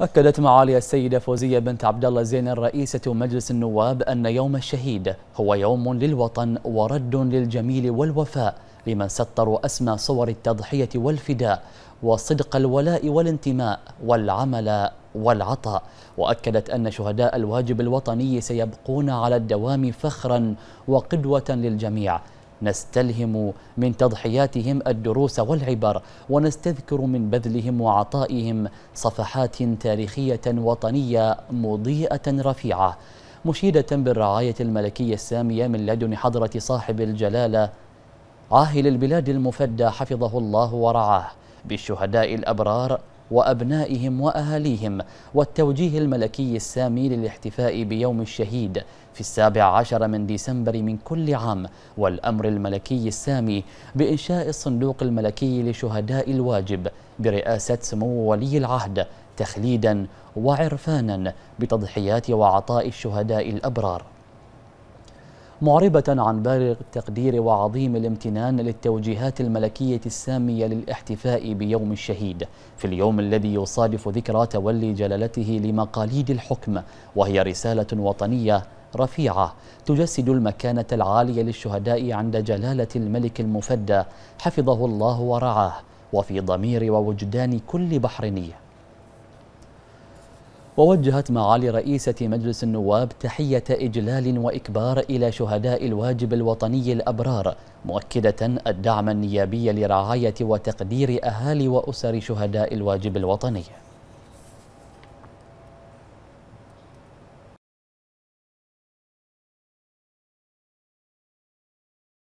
أكدت معالي السيدة فوزية بنت عبد الله زين رئيسة مجلس النواب أن يوم الشهيد هو يوم للوطن ورد للجميل والوفاء لمن سطروا أسمى صور التضحية والفداء وصدق الولاء والانتماء والعمل والعطاء وأكدت أن شهداء الواجب الوطني سيبقون على الدوام فخرا وقدوة للجميع نستلهم من تضحياتهم الدروس والعبر ونستذكر من بذلهم وعطائهم صفحات تاريخية وطنية مضيئة رفيعة مشيدة بالرعاية الملكية السامية من لدن حضرة صاحب الجلالة عاهل البلاد المفدى حفظه الله ورعاه بالشهداء الأبرار وأبنائهم وأهاليهم والتوجيه الملكي السامي للاحتفاء بيوم الشهيد في السابع عشر من ديسمبر من كل عام والأمر الملكي السامي بإنشاء الصندوق الملكي لشهداء الواجب برئاسة سمو ولي العهد تخليدا وعرفانا بتضحيات وعطاء الشهداء الأبرار معربة عن بالغ التقدير وعظيم الامتنان للتوجيهات الملكية السامية للاحتفاء بيوم الشهيد في اليوم الذي يصادف ذكرى تولي جلالته لمقاليد الحكم وهي رسالة وطنية رفيعة تجسد المكانة العالية للشهداء عند جلالة الملك المفدى حفظه الله ورعاه وفي ضمير ووجدان كل بحريني ووجهت معالي رئيسة مجلس النواب تحية إجلال وإكبار إلى شهداء الواجب الوطني الأبرار مؤكدة الدعم النيابي لرعاية وتقدير أهالي وأسر شهداء الواجب الوطني